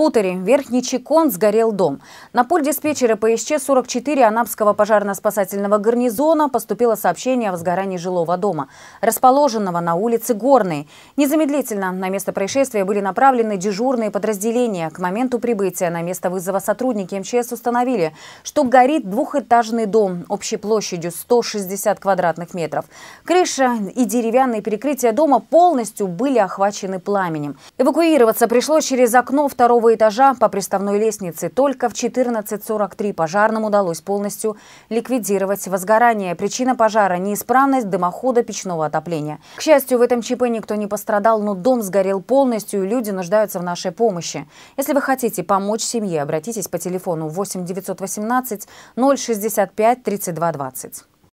хуторе Верхний Чекон сгорел дом. На пульт диспетчера ПСЧ-44 Анапского пожарно-спасательного гарнизона поступило сообщение о возгорании жилого дома, расположенного на улице Горной. Незамедлительно на место происшествия были направлены дежурные подразделения. К моменту прибытия на место вызова сотрудники МЧС установили, что горит двухэтажный дом общей площадью 160 квадратных метров. Крыша и деревянные перекрытия дома полностью были охвачены пламенем. Эвакуироваться пришлось через окно второго этажа по приставной лестнице только в 14.43 пожарным удалось полностью ликвидировать возгорание. Причина пожара – неисправность дымохода печного отопления. К счастью, в этом ЧП никто не пострадал, но дом сгорел полностью, и люди нуждаются в нашей помощи. Если вы хотите помочь семье, обратитесь по телефону 8 918 065 3220